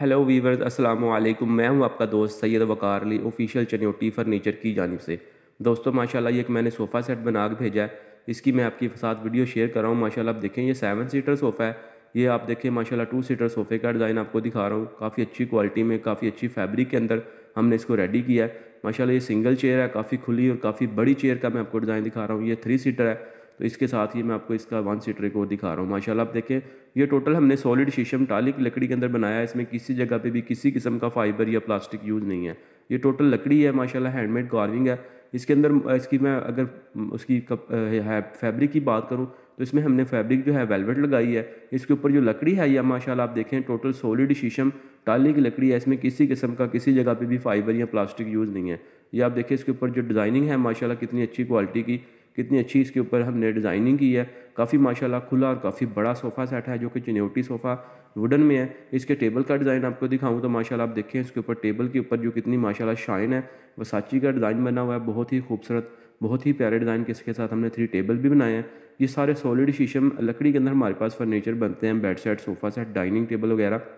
hello viewers अस्सलाम वालेकुम मैं हूं आपका दोस्त सैयद वकार अली ऑफिशियल चनोटी फर्नीचर की जानब से दोस्तों माशाल्लाह ये एक मैंने सोफ़ा सेट बना के भेजा है इसकी मैं आपके साथ वीडियो शेयर कर रहा हूँ माशाल्लाह आप देखें ये सेवन सीटर सोफ़ा है ये आप देखें माशाल्लाह टू सीटर सोफ़े का डिज़ाइन आपको दिखा रहा हूँ काफ़ी अच्छी क्वालिटी में काफ़ी अच्छी फैब्रिक के अंदर हमने इसको रेडी किया है माशाला ये सिंगल चेयर है काफ़ी खुली और काफ़ी बड़ी चेयर का मैं आपको डिज़ाइन दिखा रहा हूँ ये थ्री सीटर है तो इसके साथ ही मैं आपको इसका वन सीटर एक और दिखा रहा हूँ माशाल्लाह आप देखें ये टोटल हमने सॉलिड शीशम टालिक की लकड़ी के अंदर बनाया है इसमें किसी जगह पे भी किसी किस्म का फाइबर या प्लास्टिक यूज़ नहीं है ये टोटल लकड़ी है माशाला हैंडमेड कार्विंग है इसके अंदर इसकी मैं अगर उसकी कप, है फैब्रिक की बात करूँ तो इसमें हमने फैब्रिक जो है वेलवेट लगाई है इसके ऊपर जो लकड़ी है या माशा आप देखें टोटल सॉलिड शीशम टाली की लकड़ी है इसमें किसी किस्म का किसी जगह पे भी फाइबर या प्लास्टिक यूज़ नहीं है ये आप देखें इसके ऊपर जो डिज़ाइनिंग है माशाल्लाह कितनी अच्छी क्वालिटी की कितनी अच्छी इसके ऊपर हमने डिज़ाइनिंग की है काफ़ी माशाल्लाह खुला और काफ़ी बड़ा सोफ़ा सेट है जो कि चिनौटी सोफ़ा वुडन में है इसके टेबल का डिज़ाइन आपको दिखाऊं तो माशाल्लाह आप देखें इसके ऊपर टेबल के ऊपर जो कितनी माशाल्लाह शाइन है वसाची का डिज़ाइन बना हुआ है बहुत ही खूबसूरत बहुत ही प्यारे डिज़ाइन के इसके साथ हमने थ्री टेबल भी बनाए हैं ये सारे सॉलिड शीशम लकड़ी के अंदर हमारे पास फर्नीचर बनते हैं bed set sofa set dining table वगैरह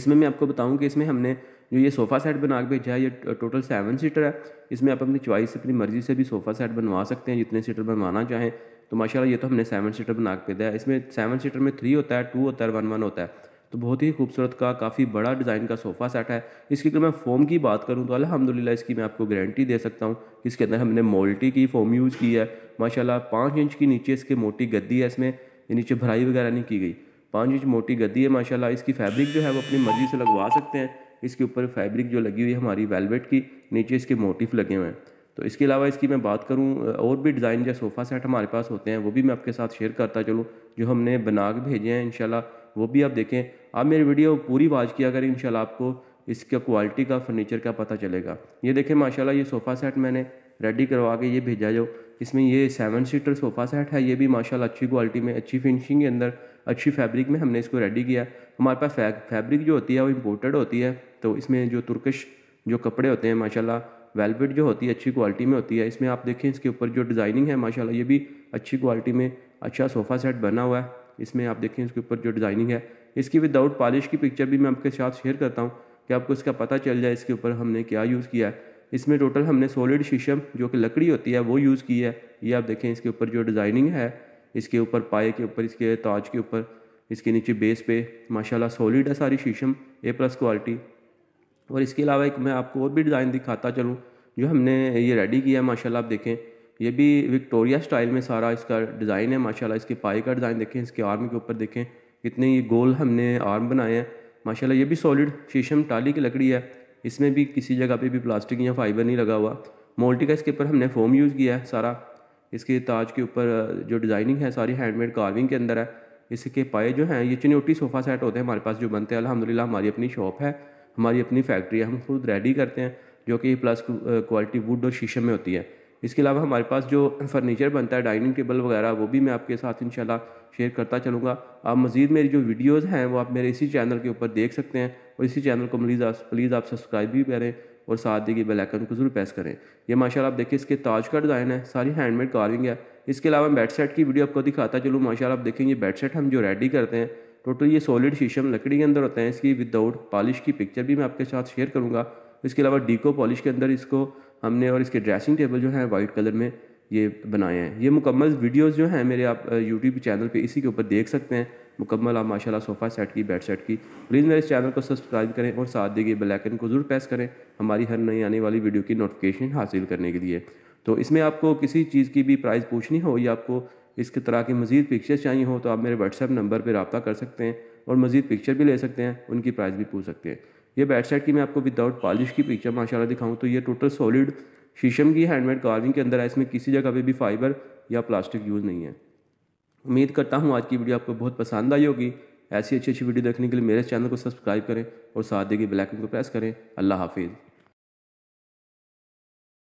इसमें मैं आपको बताऊँ कि इसमें हमने जो ये सोफ़ा सेट बना के भेजा है ये टोटल सेवन सीटर है इसमें आप अपनी चॉइस अपनी मर्ज़ी से भी सोफ़ा सेट बनवा सकते हैं जितने सीटर बनवाना चाहें तो माशाल्लाह ये तो हमने सेवन सीटर बना के भेजा है इसमें सेवन सीटर में थ्री होता है टू होता है वन वन होता है तो बहुत ही खूबसूरत का काफ़ी बड़ा डिज़ाइन का सोफ़ा सेट है इसकी अगर मैं फ़ोम की बात करूँ तो अलहमदिल्ला इसकी मैं आपको गारंटी दे सकता हूँ इसके अंदर हमने मोल्टी की फ़ोम यूज़ की है माशाला पाँच इंच की नीचे इसके मोटी गद्दी है इसमें नीचे भराई वगैरह नहीं की गई पाँच इंच मोटी गद्दी है माशाल्लाह इसकी फैब्रिक जो है वो अपनी मर्ज़ी से लगवा सकते हैं इसके ऊपर फैब्रिक जो लगी हुई है हमारी वेलवेट की नीचे इसके मोटिफ लगे हुए हैं तो इसके अलावा इसकी मैं बात करूँ और भी डिज़ाइन या सोफ़ा सेट हमारे पास होते हैं वो भी मैं आपके साथ शेयर करता चलूँ जो हमने बना के भेजे हैं इनशाला वो भी आप देखें आप मेरी वीडियो पूरी वाच किया करें इनशाला आपको इसका क्वालिटी का फर्नीचर का पता चलेगा ये देखें माशाल्लाह ये सोफ़ा सेट मैंने रेडी करवा के ये भेजा जो इसमें ये सेवन सीटर सोफ़ा सेट है ये भी माशाल्लाह अच्छी क्वालिटी में अच्छी फिनिशिंग के अंदर अच्छी फैब्रिक में हमने इसको रेडी किया हमारे पास फैब्रिक जो होती है वो इम्पोर्टेड होती है तो इसमें जो तुर्कश जो कपड़े होते हैं माशाल्लाह वेलवेट जो होती है अच्छी क्वालिटी में होती है इसमें आप देखें इसके ऊपर जो डिज़ाइनिंग है माशाल्लाह ये भी अच्छी क्वालिटी में अच्छा सोफ़ा सेट बना हुआ है इसमें आप देखें इसके ऊपर जो डिज़ाइनिंग है इसकी विदाउट पॉलिश की पिक्चर भी मैं आपके साथ शेयर करता हूँ कि आपको इसका पता चल जाए इसके ऊपर हमने क्या यूज़ किया है इसमें टोटल हमने सोलिड शीशम जो कि लकड़ी होती है वो यूज़ की है ये आप देखें इसके ऊपर जो डिज़ाइनिंग है इसके ऊपर पाए के ऊपर इसके ताज के ऊपर इसके नीचे बेस पे माशाल्लाह सॉलिड है सारी शीशम ए प्लस क्वालिटी और इसके अलावा एक मैं आपको और भी डिज़ाइन दिखाता चलूँ जो हमने ये रेडी किया है माशाला आप देखें ये भी विक्टोरिया स्टाइल में सारा इसका डिज़ाइन है माशाला इसके पाए का डिज़ाइन देखें इसके आर्म के ऊपर देखें कितने ये गोल हमने आर्म बनाए हैं माशाला ये भी सॉलिड शीशम टाली की लकड़ी है इसमें भी किसी जगह पर भी प्लास्टिक या फाइबर नहीं लगा हुआ मोल्टी का इसके ऊपर हमने फोम यूज़ किया है सारा इसके ताज के ऊपर जो डिज़ाइनिंग है सारी हैंडमेड कार्विंग के अंदर है इसके पाए जो हैं ये चिन्योटी सोफ़ा सेट होते हैं हमारे पास जो बनते हैं अलहमदिल्ला हमारी अपनी शॉप है हमारी अपनी फैक्ट्री है हम खुद रेडी करते हैं जो कि प्लस क्वालिटी वुड और शीशे में होती है इसके अलावा हमारे पास जो फर्नीचर बनता है डाइनिंग टेबल वगैरह वो भी मैं आपके साथ इन शेयर करता चलूँगा आप मज़ीद मेरी जो वीडियोज़ हैं वो आप मेरे इसी चैनल के ऊपर देख सकते हैं और इसी चैनल को प्लीज़ आप प्लीज़ आप सब्सक्राइब भी करें और साथ देखिए बेल को जरूर प्रेस करें ये माशाल्लाह आप देखिए इसके ताज का डिज़ाइन है सारी हैंडमेड कारविंग है इसके अलावा बेड सेट की वीडियो आपको दिखाता चलूँ माशाल्लाह आप देखेंगे बेड सेट हम जो रेडी करते हैं टोटल तो तो ये सॉलिड शीशम लकड़ी के अंदर होता है इसकी विदाउट पॉलिश की पिक्चर भी मैं आपके साथ शेयर करूँगा इसके अलावा डीको पॉलिश के अंदर इसको हमने और इसके ड्रेसिंग टेबल जो है वाइट कलर में ये बनाए हैं ये मुकम्मल वीडियोज़ जो हैं मेरे आप यूट्यूब चैनल पर इसी के ऊपर देख सकते हैं मुकम्मल आप माशाला सोफ़ा सेट की बेड सेट की प्लीज़ मेरे इस चैनल को सब्सक्राइब करें और साथ दिए गए बेलाइकन को ज़रूर प्रेस करें हमारी हर नई आने वाली वीडियो की नोटिफिकेशन हासिल करने के लिए तो इसमें आपको किसी चीज़ की भी प्राइस पूछनी हो या आपको इसके तरह की मज़ीद पिक्चर चाहिए हो तो आप मेरे व्हाट्सएप नंबर पर रबा कर सकते हैं और मज़ीद पिक्चर भी ले सकते हैं उनकी प्राइस भी पूछ सकते हैं ये बैट की मैं आपको विदाउट पॉलिश की पिक्चर माशाल्लाह दिखाऊं तो ये टोटल सॉलिड शीशम की हैंडमेड कार्विंग के अंदर है इसमें किसी जगह पे भी फाइबर या प्लास्टिक यूज़ नहीं है उम्मीद करता हूँ आज की वीडियो आपको बहुत पसंद आई होगी ऐसी अच्छी अच्छी वीडियो देखने के लिए मेरे चैनल को सब्सक्राइब करें और साथ देगी ब्लैक को प्रेस करें अल्लाह हाफिज़